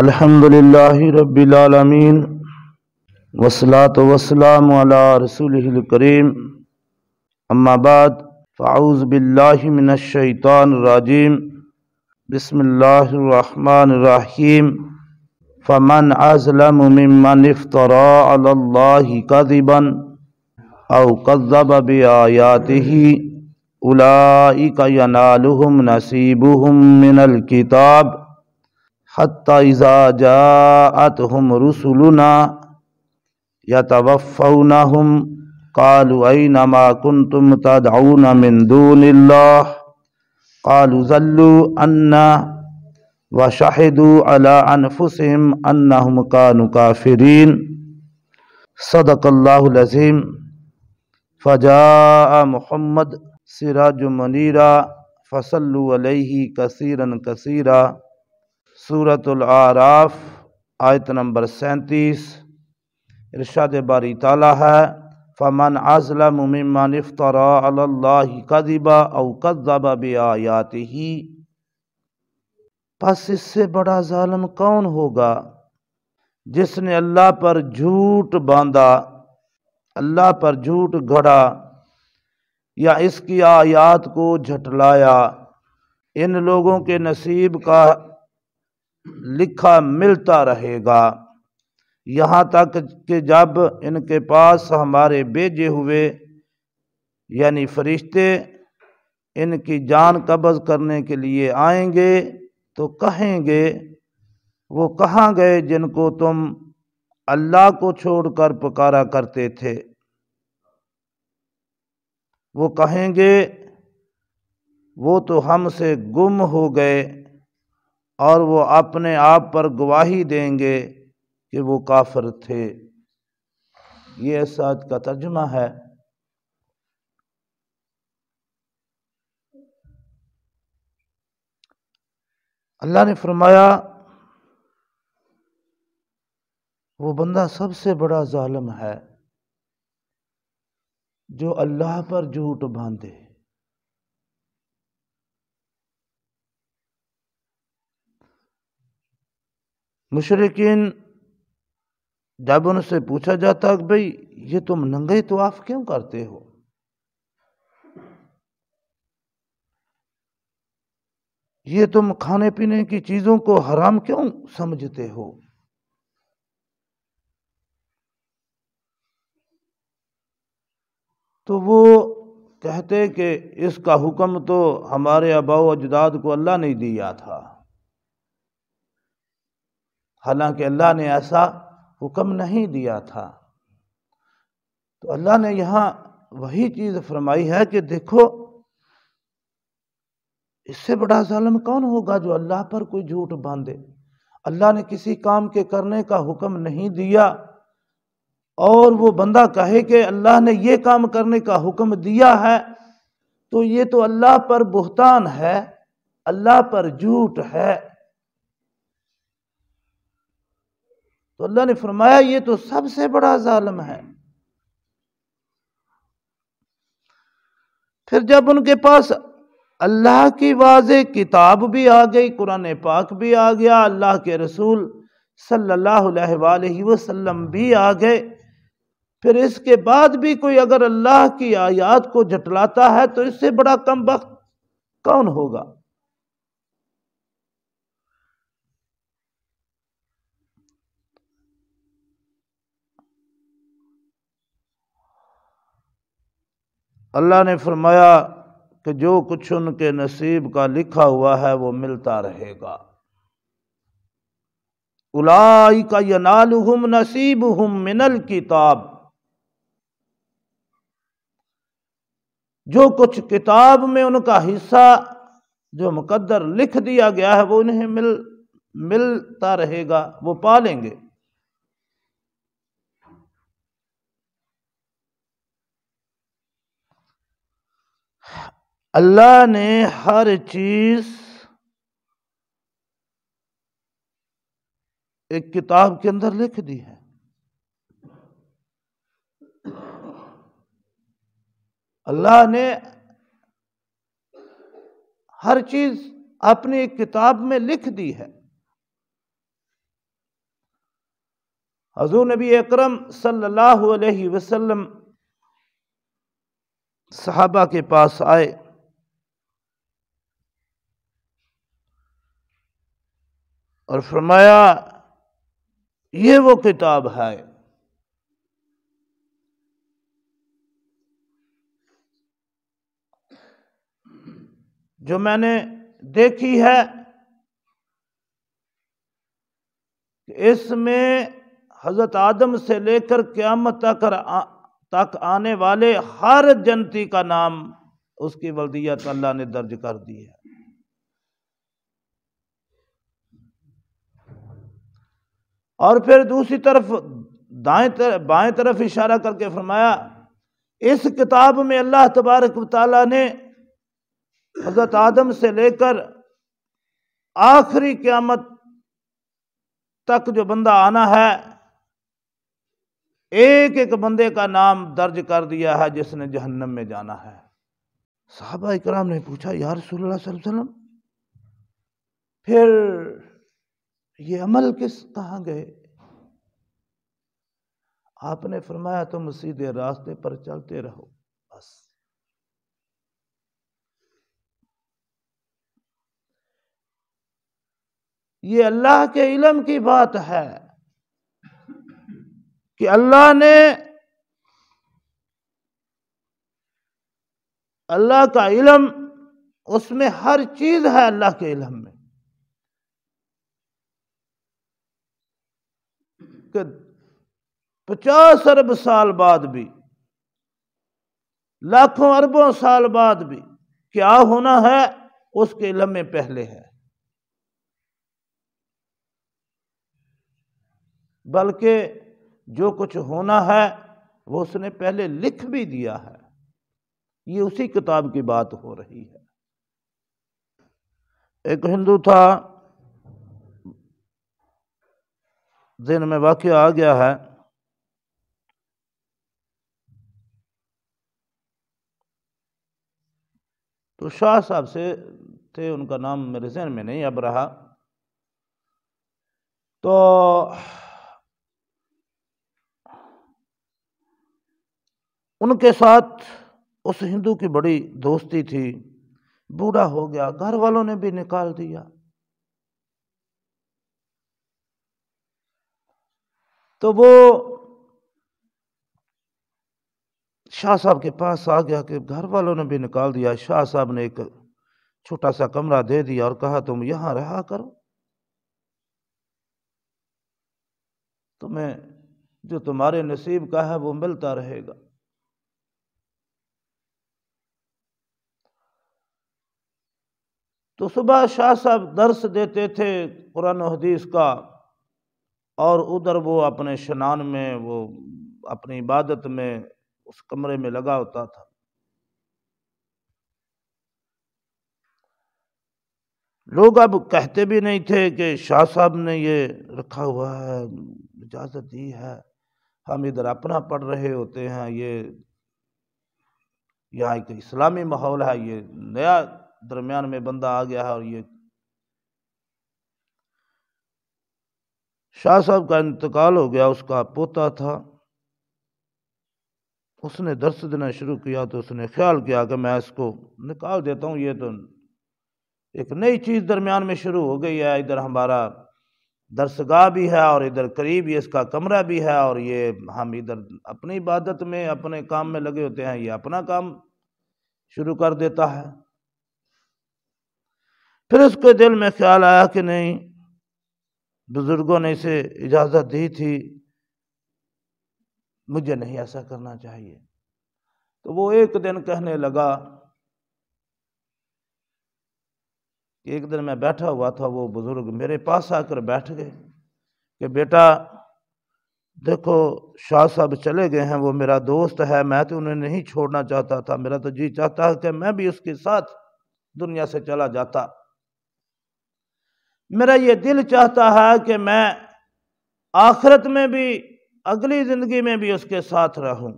الحمد للہ رب العالمین وسلاۃ وسلام عل رسول کریم اماب فاؤز بلّہ الشیطان الرجیم بسم اللہ الرحمن الرحیم فمن ازلم افطراء اللّہ کا دبن اوکب آیاتحی الک یام نصیب الكتاب حت اذا جاءتهم رسول یتوفونہم قالوا کالو عینا کن تم تد عمند اللہ قالوا ذلوا ان و على انفسهم انفسم انّہ کان کافرین صد اللہ فجاء محمد سراج منی فصلوا علیہ کثیرن کثیر صورت العراف آیت نمبر سینتیس ارشاد باری تعالیٰ ہے فمن عظلم ممان افطرا اللّہ کدبہ او قدبہ بے آیات ہی بس اس سے بڑا ظالم کون ہوگا جس نے اللہ پر جھوٹ باندھا اللہ پر جھوٹ گھڑا یا اس کی آیات کو جھٹلایا ان لوگوں کے نصیب کا لکھا ملتا رہے گا یہاں تک کہ جب ان کے پاس ہمارے بیجے ہوئے یعنی فرشتے ان کی جان قبض کرنے کے لیے آئیں گے تو کہیں گے وہ کہاں گئے جن کو تم اللہ کو چھوڑ کر پکارا کرتے تھے وہ کہیں گے وہ تو ہم سے گم ہو گئے اور وہ اپنے آپ پر گواہی دیں گے کہ وہ کافر تھے یہ اسات کا ترجمہ ہے اللہ نے فرمایا وہ بندہ سب سے بڑا ظالم ہے جو اللہ پر جھوٹ باندھے مشرقین جب ان سے پوچھا جاتا کہ بھئی یہ تم ننگے طواف کیوں کرتے ہو یہ تم کھانے پینے کی چیزوں کو حرام کیوں سمجھتے ہو تو وہ کہتے کہ اس کا حکم تو ہمارے اباؤ اجداد کو اللہ نے دیا تھا حالانکہ اللہ نے ایسا حکم نہیں دیا تھا تو اللہ نے یہاں وہی چیز فرمائی ہے کہ دیکھو اس سے بڑا ظالم کون ہوگا جو اللہ پر کوئی جھوٹ باندھے اللہ نے کسی کام کے کرنے کا حکم نہیں دیا اور وہ بندہ کہے کہ اللہ نے یہ کام کرنے کا حکم دیا ہے تو یہ تو اللہ پر بہتان ہے اللہ پر جھوٹ ہے تو اللہ نے فرمایا یہ تو سب سے بڑا ظالم ہے پھر جب ان کے پاس اللہ کی واضح کتاب بھی آ گئی قرآن پاک بھی آ گیا اللہ کے رسول صلی اللہ علیہ وآلہ وسلم بھی آ گئے پھر اس کے بعد بھی کوئی اگر اللہ کی آیات کو جھٹلاتا ہے تو اس سے بڑا کم وقت کون ہوگا اللہ نے فرمایا کہ جو کچھ ان کے نصیب کا لکھا ہوا ہے وہ ملتا رہے گا اِا نال نصیب ہم منل کتاب جو کچھ کتاب میں ان کا حصہ جو مقدر لکھ دیا گیا ہے وہ انہیں مل ملتا رہے گا وہ پالیں گے اللہ نے ہر چیز ایک کتاب کے اندر لکھ دی ہے اللہ نے ہر چیز اپنی ایک کتاب میں لکھ دی ہے حضور نبی اکرم صلی اللہ علیہ وسلم صحابہ کے پاس آئے اور فرمایا یہ وہ کتاب ہے جو میں نے دیکھی ہے اس میں حضرت آدم سے لے کر قیامت تک آنے والے ہر جنتی کا نام اس کی ولدیت اللہ نے درج کر دی ہے اور پھر دوسری طرف دائیں طرف بائیں طرف اشارہ کر کے فرمایا اس کتاب میں اللہ تبارک و تعالیٰ نے حضرت آدم سے لے کر آخری قیامت تک جو بندہ آنا ہے ایک ایک بندے کا نام درج کر دیا ہے جس نے جہنم میں جانا ہے صحابہ اکرام نے پوچھا یا رسول اللہ صلی اللہ علیہ وسلم پھر یہ عمل کس کہاں گئے آپ نے فرمایا تم سیدھے راستے پر چلتے رہو بس یہ اللہ کے علم کی بات ہے کہ اللہ نے اللہ کا علم اس میں ہر چیز ہے اللہ کے علم میں پچاس ارب سال بعد بھی لاکھوں اربوں سال بعد بھی کیا ہونا ہے اس کے لمحے پہلے ہے بلکہ جو کچھ ہونا ہے وہ اس نے پہلے لکھ بھی دیا ہے یہ اسی کتاب کی بات ہو رہی ہے ایک ہندو تھا ذہن میں واقعہ آ گیا ہے تو شاہ صاحب سے تھے ان کا نام میرے ذہن میں نہیں اب رہا تو ان کے ساتھ اس ہندو کی بڑی دوستی تھی بوڑھا ہو گیا گھر والوں نے بھی نکال دیا تو وہ شاہ صاحب کے پاس آ گیا کہ گھر والوں نے بھی نکال دیا شاہ صاحب نے ایک چھوٹا سا کمرہ دے دیا اور کہا تم یہاں رہا کرو تمہیں جو تمہارے نصیب کا ہے وہ ملتا رہے گا تو صبح شاہ صاحب درس دیتے تھے قرآن و حدیث کا اور ادھر وہ اپنے شنان میں وہ اپنی عبادت میں اس کمرے میں لگا ہوتا تھا لوگ اب کہتے بھی نہیں تھے کہ شاہ صاحب نے یہ رکھا ہوا ہے اجازت دی ہے ہم ادھر اپنا پڑھ رہے ہوتے ہیں یہ یہاں ایک اسلامی ماحول ہے یہ نیا درمیان میں بندہ آ گیا ہے اور یہ شاہ صاحب کا انتقال ہو گیا اس کا پوتا تھا اس نے درس دینا شروع کیا تو اس نے خیال کیا کہ میں اس کو نکال دیتا ہوں یہ تو ایک نئی چیز درمیان میں شروع ہو گئی ہے ادھر ہمارا درسگاہ بھی ہے اور ادھر قریب اس کا کمرہ بھی ہے اور یہ ہم ادھر اپنی عبادت میں اپنے کام میں لگے ہوتے ہیں یہ اپنا کام شروع کر دیتا ہے پھر اس کے دل میں خیال آیا کہ نہیں بزرگوں نے اسے اجازت دی تھی مجھے نہیں ایسا کرنا چاہیے تو وہ ایک دن کہنے لگا کہ ایک دن میں بیٹھا ہوا تھا وہ بزرگ میرے پاس آ کر بیٹھ گئے کہ بیٹا دیکھو شاہ صاحب چلے گئے ہیں وہ میرا دوست ہے میں تو انہیں نہیں چھوڑنا چاہتا تھا میرا تو جی چاہتا کہ میں بھی اس کے ساتھ دنیا سے چلا جاتا میرا یہ دل چاہتا ہے کہ میں آخرت میں بھی اگلی زندگی میں بھی اس کے ساتھ رہوں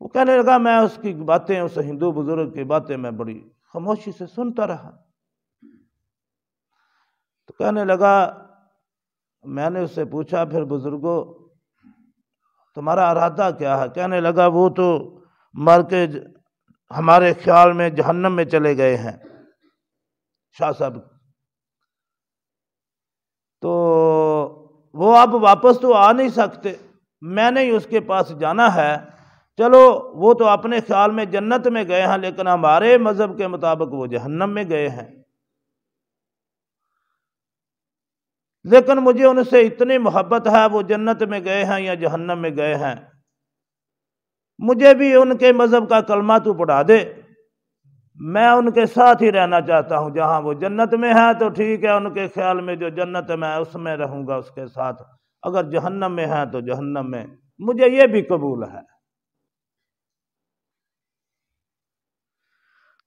وہ کہنے لگا میں اس کی باتیں اس ہندو بزرگ کی باتیں میں بڑی خاموشی سے سنتا رہا تو کہنے لگا میں نے اس سے پوچھا پھر بزرگوں تمہارا ارادہ کیا ہے کہنے لگا وہ تو مر کے ہمارے خیال میں جہنم میں چلے گئے ہیں شاہ صاحب تو وہ اب واپس تو آ نہیں سکتے میں نے ہی اس کے پاس جانا ہے چلو وہ تو اپنے خیال میں جنت میں گئے ہیں لیکن ہمارے مذہب کے مطابق وہ جہنم میں گئے ہیں لیکن مجھے ان سے اتنی محبت ہے وہ جنت میں گئے ہیں یا جہنم میں گئے ہیں مجھے بھی ان کے مذہب کا کلمہ تو پڑھا دے میں ان کے ساتھ ہی رہنا چاہتا ہوں جہاں وہ جنت میں ہے تو ٹھیک ہے ان کے خیال میں جو جنت میں اس میں رہوں گا اس کے ساتھ اگر جہنم میں ہے تو جہنم میں مجھے یہ بھی قبول ہے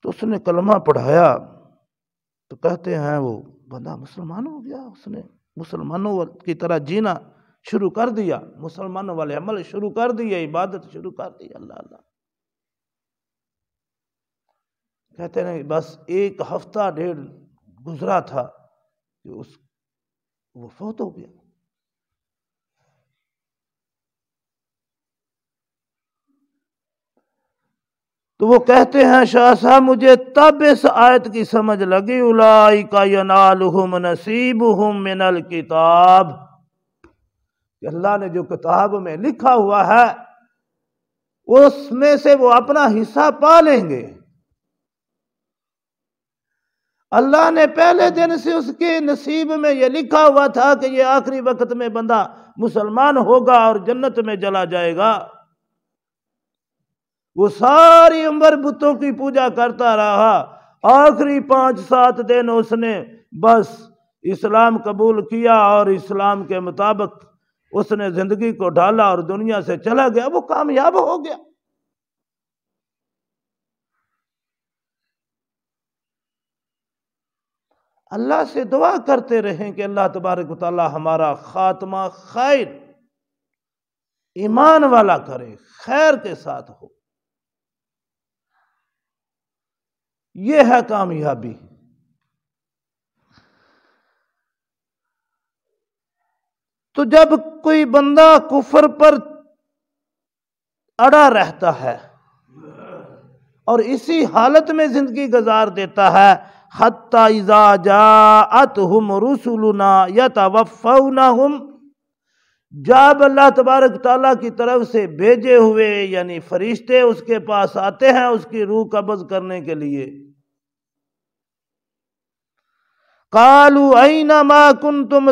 تو اس نے کلمہ پڑھایا تو کہتے ہیں وہ بندہ مسلمان ہو گیا اس نے مسلمانوں کی طرح جینا شروع کر دیا مسلمانوں والے عمل شروع کر دیے عبادت شروع کر دی اللہ اللہ کہتے ہیں بس ایک ہفتہ ڈیڑھ گزرا تھا کہ اس وہ فوت ہو گیا تو وہ کہتے ہیں شاہ صاحب مجھے تب اس آیت کی سمجھ لگی کا ینالہم نصیبہم من الکتاب کہ اللہ نے جو کتاب میں لکھا ہوا ہے اس میں سے وہ اپنا حصہ پا لیں گے اللہ نے پہلے دن سے اس کے نصیب میں یہ لکھا ہوا تھا کہ یہ آخری وقت میں بندہ مسلمان ہوگا اور جنت میں جلا جائے گا وہ ساری عمر بتوں کی پوجا کرتا رہا آخری پانچ سات دن اس نے بس اسلام قبول کیا اور اسلام کے مطابق اس نے زندگی کو ڈھالا اور دنیا سے چلا گیا وہ کامیاب ہو گیا اللہ سے دعا کرتے رہیں کہ اللہ تبارک و تعالی ہمارا خاتمہ خیر ایمان والا کرے خیر کے ساتھ ہو یہ ہے کامیابی تو جب کوئی بندہ کفر پر اڑا رہتا ہے اور اسی حالت میں زندگی گزار دیتا ہے جب اللہ تبارک تعالیٰ کی طرف سے بھیجے ہوئے یعنی فرشتے اس کے پاس آتے ہیں اس کی روح قبض کرنے کے لیے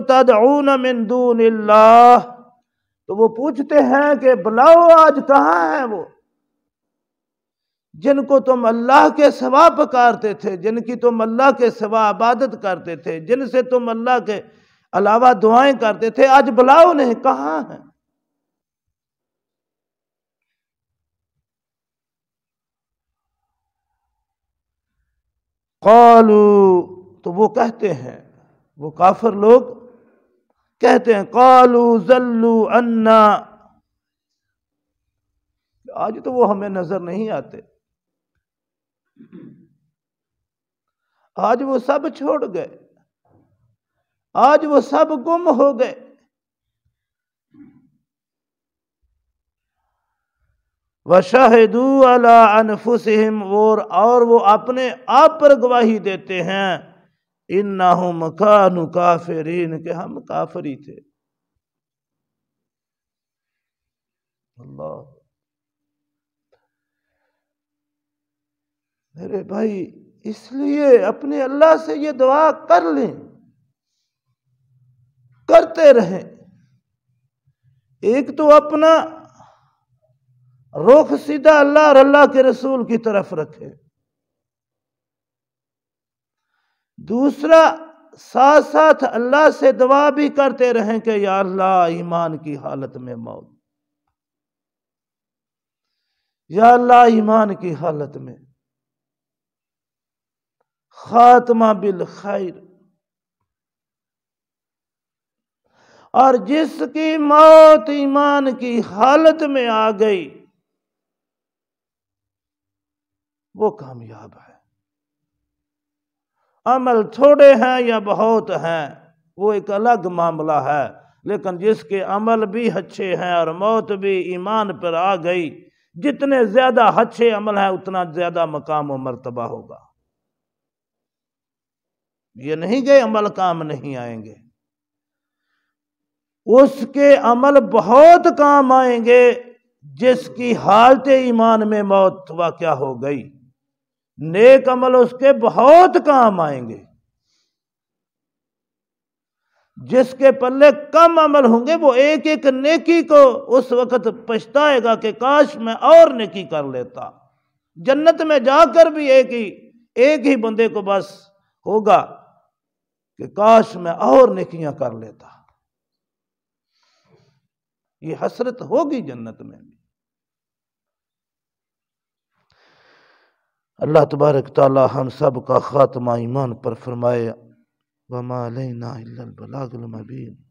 تدعون من دون اللہ تو وہ پوچھتے ہیں کہ بلاؤ آج کہاں ہیں وہ جن کو تم اللہ کے سوا پکارتے تھے جن کی تم اللہ کے سوا عبادت کرتے تھے جن سے تم اللہ کے علاوہ دعائیں کرتے تھے آج بلاؤ نہیں کہاں ہیں قالو تو وہ کہتے ہیں وہ کافر لوگ کہتے ہیں قالو زلو انا آج تو وہ ہمیں نظر نہیں آتے آج وہ سب چھوڑ گئے آج وہ سب گم ہو گئے اور وہ اپنے آپ پر گواہی دیتے ہیں ان نہ مکان کہ ہم کافری تھے اللہ میرے بھائی اس لیے اپنے اللہ سے یہ دعا کر لیں کرتے رہیں ایک تو اپنا روخ سیدھا اللہ اور اللہ کے رسول کی طرف رکھے دوسرا ساتھ ساتھ اللہ سے دعا بھی کرتے رہیں کہ یا اللہ ایمان کی حالت میں موت یا اللہ ایمان کی حالت میں خاتمہ بالخیر اور جس کی موت ایمان کی حالت میں آ گئی وہ کامیاب ہے عمل تھوڑے ہیں یا بہت ہیں وہ ایک الگ معاملہ ہے لیکن جس کے عمل بھی اچھے ہیں اور موت بھی ایمان پر آ گئی جتنے زیادہ اچھے عمل ہیں اتنا زیادہ مقام و مرتبہ ہوگا یہ نہیں گئے عمل کام نہیں آئیں گے اس کے عمل بہت کام آئیں گے جس کی حالت ایمان میں موت واقع ہو گئی نیک عمل اس کے بہت کام آئیں گے جس کے پلے کم عمل ہوں گے وہ ایک ایک نیکی کو اس وقت پچھتائے گا کہ کاش میں اور نیکی کر لیتا جنت میں جا کر بھی ایک ہی ایک ہی بندے کو بس ہوگا کہ کاش میں اور نیکیاں کر لیتا یہ حسرت ہوگی جنت میں اللہ تبارک تعالی ہم سب کا خاتمہ ایمان پر فرمائے وما البلاغ المبین